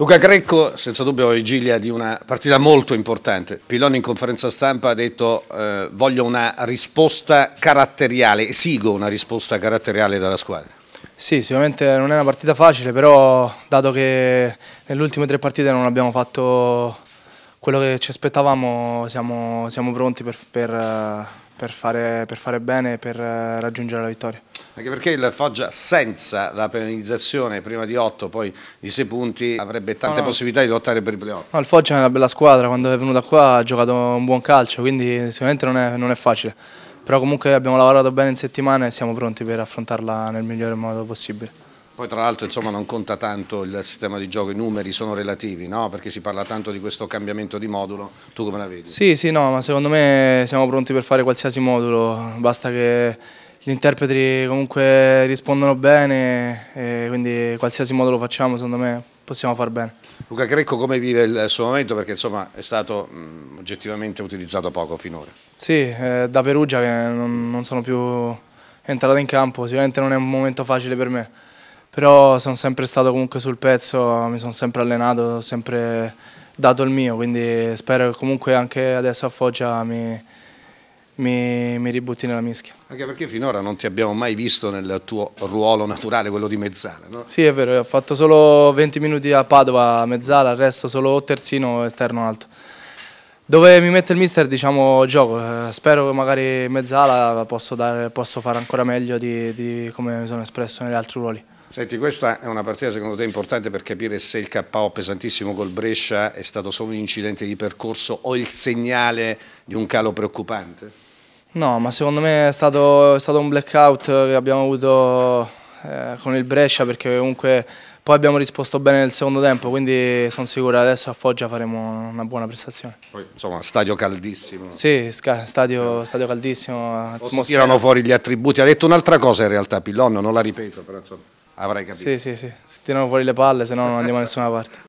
Luca Grecco, senza dubbio vigilia di una partita molto importante. Piloni in conferenza stampa ha detto eh, voglio una risposta caratteriale, esigo una risposta caratteriale dalla squadra. Sì, sicuramente non è una partita facile, però dato che nelle ultime tre partite non abbiamo fatto quello che ci aspettavamo, siamo, siamo pronti per, per eh, per fare, per fare bene e per eh, raggiungere la vittoria. Anche perché il Foggia senza la penalizzazione prima di 8, poi di 6 punti, avrebbe tante no, no. possibilità di lottare per i playoff. No, il Foggia è una bella squadra, quando è venuta qua ha giocato un buon calcio, quindi sicuramente non è, non è facile. Però comunque abbiamo lavorato bene in settimana e siamo pronti per affrontarla nel migliore modo possibile. Poi tra l'altro insomma non conta tanto il sistema di gioco, i numeri sono relativi, no? perché si parla tanto di questo cambiamento di modulo, tu come la vedi? Sì, sì, no, ma secondo me siamo pronti per fare qualsiasi modulo, basta che gli interpreti comunque rispondano bene, quindi qualsiasi modulo facciamo secondo me possiamo far bene. Luca Grecco come vive il suo momento? Perché insomma è stato mh, mm, oggettivamente utilizzato poco finora. Sì, eh, da Perugia che non, non sono più entrato in campo, sicuramente non è un momento facile per me però sono sempre stato comunque sul pezzo, mi sono sempre allenato, ho sempre dato il mio, quindi spero che comunque anche adesso a Foggia mi, mi, mi ributti nella mischia. Anche perché finora non ti abbiamo mai visto nel tuo ruolo naturale, quello di mezzala, no? Sì, è vero, ho fatto solo 20 minuti a Padova, mezzala, il resto solo terzino e terno alto. Dove mi mette il mister diciamo gioco, eh, spero che magari mezzala posso, dare, posso fare ancora meglio di, di come mi sono espresso negli altri ruoli. Senti, questa è una partita secondo te importante per capire se il KO pesantissimo col Brescia è stato solo un incidente di percorso o il segnale di un calo preoccupante? No, ma secondo me è stato, è stato un blackout che abbiamo avuto eh, con il Brescia perché comunque poi abbiamo risposto bene nel secondo tempo, quindi sono sicuro che adesso a Foggia faremo una buona prestazione. Poi, insomma, stadio caldissimo. Sì, stadio, stadio caldissimo. Tirano fuori gli attributi. Ha detto un'altra cosa in realtà Pillon, non la ripeto, però insomma avrai capito. Sì, sì, sì, se tirano fuori le palle se no non andiamo da nessuna parte.